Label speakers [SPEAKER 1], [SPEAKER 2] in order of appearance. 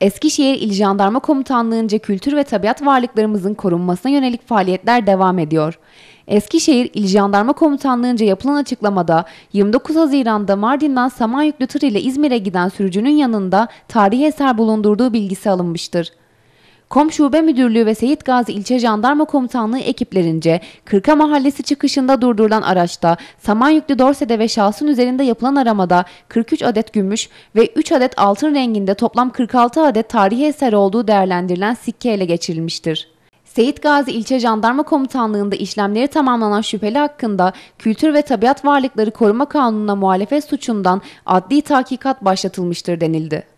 [SPEAKER 1] Eskişehir İl Jandarma Komutanlığı'nca kültür ve tabiat varlıklarımızın korunmasına yönelik faaliyetler devam ediyor. Eskişehir İl Jandarma Komutanlığı'nca yapılan açıklamada 29 Haziran'da Mardin'den Samanyüklü tır ile İzmir'e giden sürücünün yanında tarihi eser bulundurduğu bilgisi alınmıştır. Kom Şube Müdürlüğü ve Seyit Gazi İlçe Jandarma Komutanlığı ekiplerince Kırka Mahallesi çıkışında durdurulan araçta Samanyüklü Dorse'de ve şahsın üzerinde yapılan aramada 43 adet gümüş ve 3 adet altın renginde toplam 46 adet tarihi eser olduğu değerlendirilen sikke ele geçirilmiştir. Seyit Gazi İlçe Jandarma Komutanlığı'nda işlemleri tamamlanan şüpheli hakkında Kültür ve Tabiat Varlıkları Koruma Kanunu'na muhalefet suçundan adli tahkikat başlatılmıştır denildi.